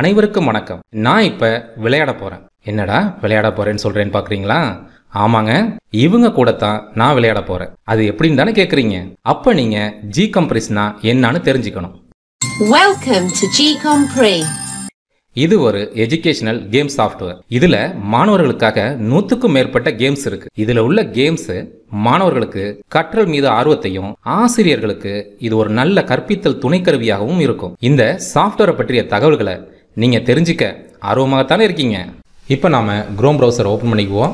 அனைவருக்கும் வணக்கம் நான் இப்ப விளையாட போறேன் என்னடா விளையாட போறேன்னு சொல்றேன்னு பாக்குறீங்களா ஆமாங்க இவங்க கூட தான் நான் விளையாட போறேன் அது எப்படின்னு தானே கேட்குறீங்க அப்போ நீங்க ஜி கம்ப்ரிஸ்னா என்னன்னு தெரிஞ்சுக்கணும் இது ஒரு எஜுகேஷனல் கேம் சாஃப்ட்வேர் இதுல மாணவர்களுக்காக நூத்துக்கும் மேற்பட்ட கேம்ஸ் இருக்கு இதுல உள்ள கேம்ஸ் மாணவர்களுக்கு கற்றல் மீது ஆர்வத்தையும் ஆசிரியர்களுக்கு இது ஒரு நல்ல கற்பித்தல் துணைக்கருவியாகவும் இருக்கும் இந்த சாஃப்ட்வேரை பற்றிய தகவல்களை நீங்கள் தெரிஞ்சுக்க ஆர்வமாகத்தானே இருக்கீங்க இப்போ நாம் க்ரோம் ப்ரௌசர் ஓப்பன் பண்ணிக்குவோம்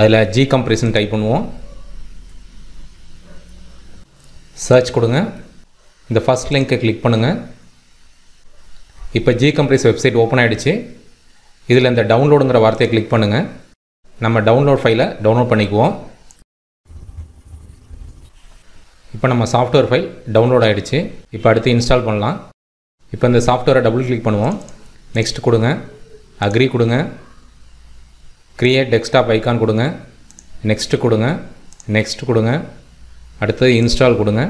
அதில் ஜி கம்ப்ரெஷன் டைப் பண்ணுவோம் சர்ச் கொடுங்க இந்த ஃபஸ்ட் லிங்க்கை கிளிக் பண்ணுங்கள் இப்போ ஜி கம்ப்ரெஸ் வெப்சைட் ஓப்பன் ஆகிடுச்சு இதில் இந்த டவுன்லோடுங்கிற வார்த்தையை கிளிக் பண்ணுங்கள் நம்ம டவுன்லோட் ஃபைலை டவுன்லோட் பண்ணிக்குவோம் இப்போ நம்ம சாஃப்ட்வேர் ஃபைல் டவுன்லோட் ஆகிடுச்சு இப்போ அடுத்து இன்ஸ்டால் பண்ணலாம் இப்போ இந்த சாஃப்ட்வேரை டபுள் கிளிக் பண்ணுவோம் நெக்ஸ்ட் கொடுங்க அக்ரி கொடுங்க க்ரியேட் டெஸ்க்டாப் ஐக்கான் கொடுங்க நெக்ஸ்ட்டு கொடுங்க நெக்ஸ்ட் கொடுங்க அடுத்தது இன்ஸ்டால் கொடுங்க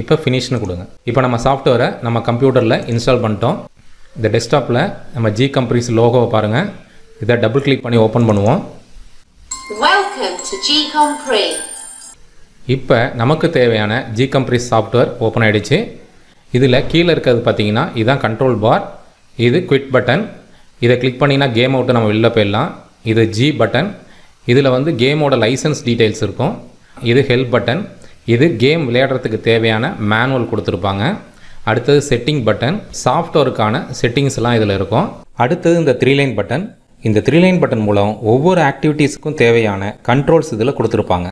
இப்போ ஃபினிஷ்னு கொடுங்க இப்போ நம்ம சாஃப்ட்வேரை நம்ம கம்ப்யூட்டரில் இன்ஸ்டால் பண்ணிட்டோம் இந்த டெஸ்க்டாப்பில் நம்ம ஜி கம்பெனிஸ் லோகோவை பாருங்கள் இதை டபுள் கிளிக் பண்ணி ஓப்பன் பண்ணுவோம் இப்போ நமக்கு தேவையான ஜி கம்பெனிஸ் சாஃப்ட்வேர் ஓப்பன் ஆகிடுச்சு இதில் கீழே இருக்கிறது பார்த்தீங்கன்னா இதுதான் கண்ட்ரோல் பார் இது குவிட் பட்டன் இதை கிளிக் பண்ணிங்கன்னா கேம் அவுட்டு நம்ம வெளில போயிடலாம் இது ஜி பட்டன் இதில் வந்து கேமோட லைசன்ஸ் டீட்டெயில்ஸ் இருக்கும் இது ஹெல்ப் பட்டன் இது கேம் விளையாடுறதுக்கு தேவையான மேனுவல் கொடுத்துருப்பாங்க அடுத்தது செட்டிங் பட்டன் சாஃப்ட்வேருக்கான செட்டிங்ஸ்லாம் இதில் இருக்கும் அடுத்தது இந்த த்ரீ லைன் பட்டன் இந்த த்ரீ லைன் பட்டன் மூலம் ஒவ்வொரு ஆக்டிவிட்டீஸுக்கும் தேவையான கண்ட்ரோல்ஸ் இதில் கொடுத்துருப்பாங்க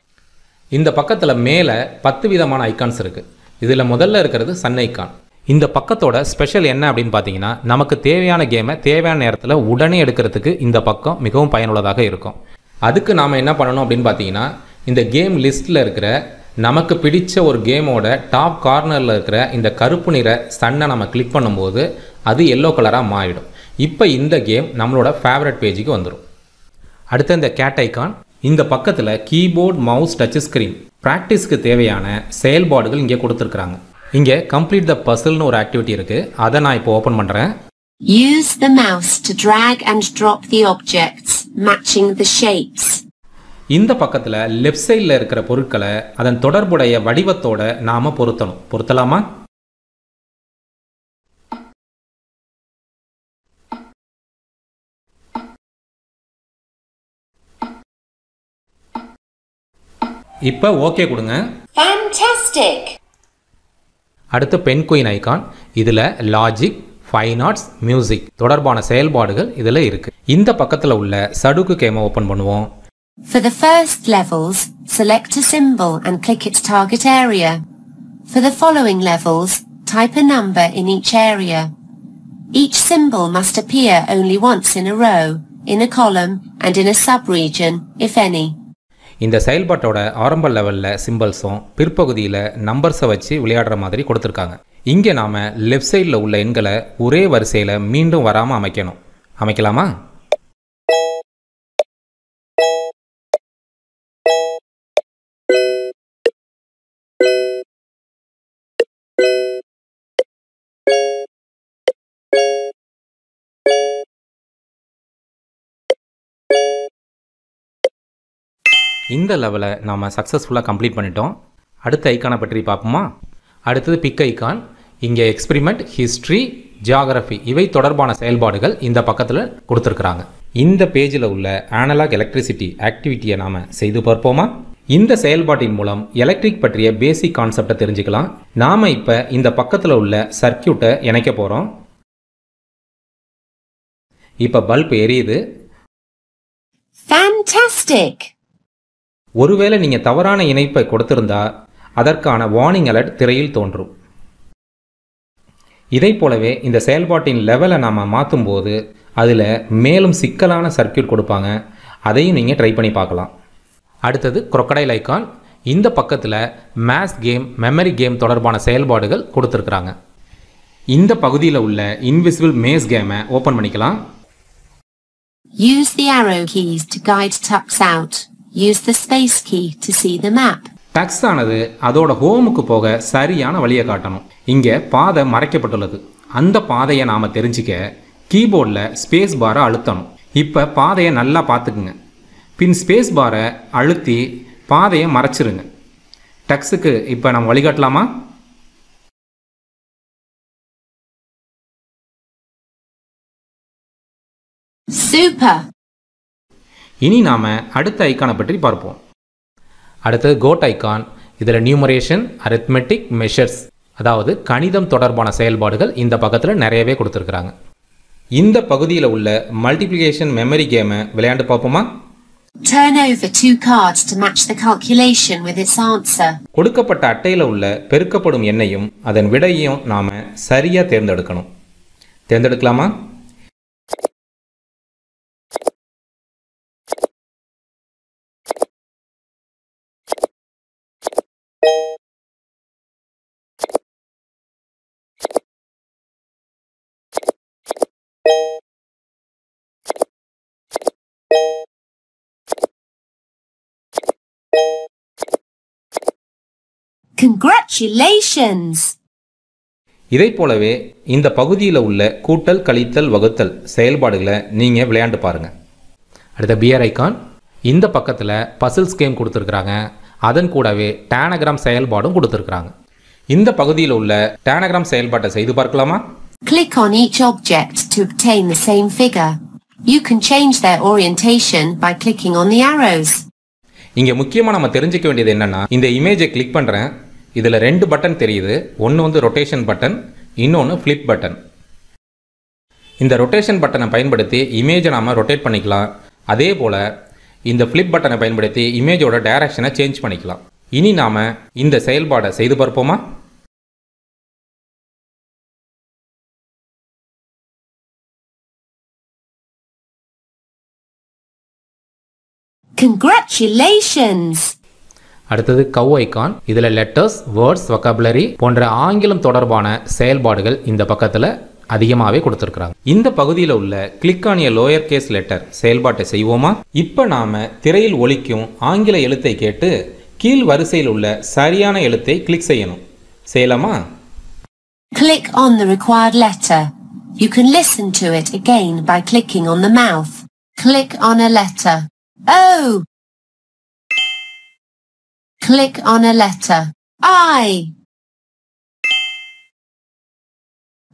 இந்த பக்கத்தில் மேலே பத்து விதமான ஐக்கான்ஸ் இருக்குது இதில் முதல்ல இருக்கிறது சன்னைக்கான் இந்த பக்கத்தோட ஸ்பெஷல் என்ன அப்படின்னு பார்த்தீங்கன்னா நமக்கு தேவையான கேமை தேவையான நேரத்தில் உடனே எடுக்கிறதுக்கு இந்த பக்கம் மிகவும் பயனுள்ளதாக இருக்கும் அதுக்கு நாம் என்ன பண்ணணும் அப்படின்னு பார்த்தீங்கன்னா இந்த கேம் லிஸ்ட்டில் இருக்கிற நமக்கு பிடிச்ச ஒரு கேமோட டாப் கார்னரில் இருக்கிற இந்த கருப்பு நிற சன்னை நம்ம கிளிக் பண்ணும்போது அது எல்லோ கலராக மாறிடும் இப்போ இந்த கேம் நம்மளோட ஃபேவரட் பேஜுக்கு வந்துடும் அடுத்த இந்த கேட் ஐக்கான் இந்த பக்கத்தில் கீபோர்ட் மவுஸ் டச் ஸ்க்ரீன் ப்ராக்டிஸ்க்கு தேவையான செயல்பாடுகள் இங்கே கொடுத்துருக்குறாங்க இங்கே கம்ப்ளீட் த பசில்னு ஒரு ஆக்டிவிட்டி இருக்கு அதை நான் இப்போ ஓப்பன் பண்ணுறேன் Use the mouse to drag and drop the objects matching the shapes. இந்த பக்கத்தில் லெஃப்ட் சைடில் இருக்கிற பொருட்களை அதன் தொடர்புடைய வடிவத்தோட நாம பொருத்தணும் பொருத்தலாமா இப்போ ஓகே கொடுங்க ஃபேண்டாஸ்டிக் அடுத்து பென் குயின் ஐகான் இதில் லாஜிக் ஃபைன் ஆர்ட்ஸ் மியூசிக் தொடர்பான செயல்பாடுகள் இதில் இருக்கு இந்த பக்கத்தில் உள்ள சடுக்கு கேமை ஓப்பன் பண்ணுவோம் For the first levels, select a symbol and click its target area. For the following levels, type a number in each area. Each symbol must appear only once in a row, in a column, and in a sub-region, if any. இந்த செயல்பாட்டோட ஆரம்ப லெவலில் சிம்பிள்ஸும் பிற்பகுதியில் நம்பர்ஸை வச்சு விளையாடுற மாதிரி கொடுத்துருக்காங்க இங்கே நாம் லெஃப்ட் சைடில் உள்ள எண்களை ஒரே வரிசையில் மீண்டும் வராமல் அமைக்கணும் அமைக்கலாமா இந்த லெவலை நாம் சக்ஸஸ்ஃபுல்லாக கம்ப்ளீட் பண்ணிட்டோம் அடுத்த ஐக்கானை பற்றி பார்ப்போமா அடுத்தது பிக் ஐக்கான் இங்கே எக்ஸ்பிரிமெண்ட் ஹிஸ்ட்ரி ஜியாகிரஃபி இவை தொடர்பான செயல்பாடுகள் இந்த பக்கத்தில் கொடுத்துருக்குறாங்க இந்த பேஜில் உள்ள ஆனலாக் எலக்ட்ரிசிட்டி ஆக்டிவிட்டியை நாம் செய்து பார்ப்போமா இந்த செயல்பாட்டின் மூலம் எலக்ட்ரிக் பற்றிய பேசிக் கான்செப்டை தெரிஞ்சுக்கலாம் நாம் இப்போ இந்த பக்கத்தில் உள்ள சர்க்கியூட்டை இணைக்க போகிறோம் இப்போ பல்ப் எரியுது Fantastic! ஒருவேளை நீங்கள் தவறான இணைப்பை கொடுத்திருந்தா அதற்கான வார்னிங் அலர்ட் திரையில் தோன்றும் இதை போலவே இந்த செயல்பாட்டின் லெவலை நாம் மாற்றும் போது அதில் மேலும் சிக்கலான சர்க்கியூட் கொடுப்பாங்க அதையும் நீங்கள் ட்ரை பண்ணி பார்க்கலாம் அடுத்தது crocodile ஐக்கான் இந்த பக்கத்தில் மேத்ஸ் கேம் மெமரி கேம் தொடர்பான செயல்பாடுகள் கொடுத்துருக்குறாங்க இந்த பகுதியில் உள்ள இன்விசிபிள் மேஸ் கேமை ஓப்பன் பண்ணிக்கலாம் Use the arrow keys to guide out. Use the space key to see the map. Tux ஆனது அதோட ஹோமுக்கு போக சரியான வழியை காட்டணும் இங்கே பாதை மறைக்கப்பட்டுள்ளது அந்த பாதையை நாம் தெரிஞ்சிக்க கீபோர்டில் ஸ்பேஸ் பாரை அழுத்தணும் இப்போ பாதையை நல்லா பார்த்துக்குங்க பின் ஸ்பேஸ் பாரை அழுத்தி பாதையை மறைச்சிருங்க டக்ஸுக்கு இப்போ நம்ம வழிகாட்டலாமா Super! இனி நாம் அடுத்த ஐக்கானை பற்றி பார்ப்போம் அடுத்தது கோட் ஐக்கான் இதில் நியூமரேஷன் அரித்மெட்டிக் மெஷர்ஸ் அதாவது கணிதம் தொடர்பான செயல்பாடுகள் இந்த பக்கத்தில் நிறையவே கொடுத்துருக்குறாங்க இந்த பகுதியில் உள்ள மல்டிப்ளிகேஷன் மெமரி கேமை விளையாண்டு பார்ப்போமா Turn over two cards to match the calculation with its answer. கொடுக்கப்பட்ட அட்டையில் உள்ள பெருக்கப்படும் எண்ணையும் அதன் விடையும் நாம சரியா தேர்ந்தெடுக்கணும் தேர்ந்தெடுக்கலாமா Congratulations! இதைப் போலவே இந்த பகுதியில் உள்ள கூட்டல் கழித்தல் வகுத்தல் செயல்பாடுகளை நீங்கள் விளையாண்டு பாருங்கள் அடுத்த பியர் ஐக்கான் இந்த பக்கத்தில் பசில்ஸ் கேம் கொடுத்துருக்குறாங்க அதன் கூடவே டேனகிராம் செயல்பாடும் கொடுத்துருக்குறாங்க இந்த பகுதியில் உள்ள டேனகிராம் செயல்பாட்டை செய்து பார்க்கலாமா Click on each object to obtain the same figure. You can change their orientation by clicking on the arrows. இங்கே முக்கியமாக நம்ம தெரிஞ்சுக்க வேண்டியது என்னன்னா இந்த இமேஜை கிளிக் பண்ணுறேன் இதில் ரெண்டு பட்டன் தெரியுது ஒன்று வந்து ரொட்டேஷன் பட்டன் இன்னொன்று ஃப்ளிப் பட்டன் இந்த ரொட்டேஷன் பட்டனை பயன்படுத்தி இமேஜை நாம் ரொட்டேட் பண்ணிக்கலாம் அதே போல் இந்த ஃப்ளிப் பட்டனை பயன்படுத்தி இமேஜோட டைரக்ஷனை சேஞ்ச் பண்ணிக்கலாம் இனி நாம் இந்த செயல்பாடை செய்து பார்ப்போமா Congratulations! அடுத்தது கவ் ஐக்கான் இதில் லெட்டர்ஸ் வேர்ட்ஸ் வொக்கபுலரி போன்ற ஆங்கிலம் தொடர்பான செயல்பாடுகள் இந்த பக்கத்தில் அதிகமாகவே கொடுத்துருக்குறாங்க இந்த பகுதியில் உள்ள கிளிக் ஆனிய லோயர் கேஸ் லெட்டர் செயல்பாட்டை செய்வோமா இப்போ நாம் திரையில் ஒழிக்கும் ஆங்கில எழுத்தை கேட்டு கீழ் வரிசையில் உள்ள சரியான எழுத்தை கிளிக் செய்யணும் செய்யலாமா click on the required letter you can listen to it again by clicking on the mouth click on a letter oh oh! Click on a letter. I.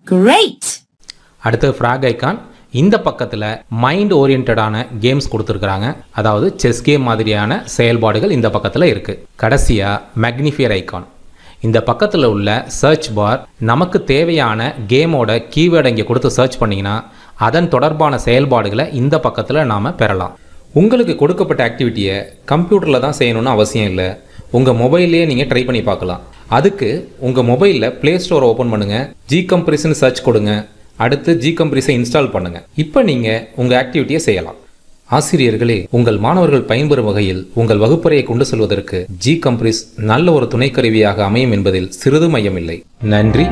Great. அடுத்து ஃப்ராக் icon. இந்த பக்கத்தில் mind ஓரியன்டான games கொடுத்துருக்குறாங்க அதாவது chess game மாதிரியான செயல்பாடுகள் இந்த பக்கத்தில் இருக்குது கடைசியாக மேக்னிஃபியர் ஐகான் இந்த பக்கத்தில் உள்ள சர்ச் பார் நமக்கு தேவையான கேமோட கீவேர்டு இங்கே கொடுத்து சர்ச் பண்ணிங்கன்னா அதன் தொடர்பான செயல்பாடுகளை இந்த பக்கத்தில் நாம் பெறலாம் உங்களுக்கு கொடுக்கப்பட்ட ஆக்டிவிட்டியை கம்ப்யூட்டரில் தான் செய்யணும்னு அவசியம் இல்லை உங்கள் மொபைல்லையே நீங்கள் ட்ரை பண்ணி பார்க்கலாம் அதுக்கு உங்கள் மொபைலில் ப்ளே ஸ்டோரை ஓப்பன் பண்ணுங்கள் ஜி கம்ப்ரிஸ்னு சர்ச் கொடுங்க அடுத்து ஜி கம்ப்ரிஸை இன்ஸ்டால் பண்ணுங்கள் இப்போ நீங்கள் உங்கள் ஆக்டிவிட்டியை செய்யலாம் ஆசிரியர்களே உங்கள் மாணவர்கள் பயன்பெறும் வகையில் உங்கள் வகுப்பறையை கொண்டு செல்வதற்கு ஜி கம்ப்ரிஸ் நல்ல ஒரு துணைக்கருவியாக அமையும் என்பதில் சிறிது மையமில்லை நன்றி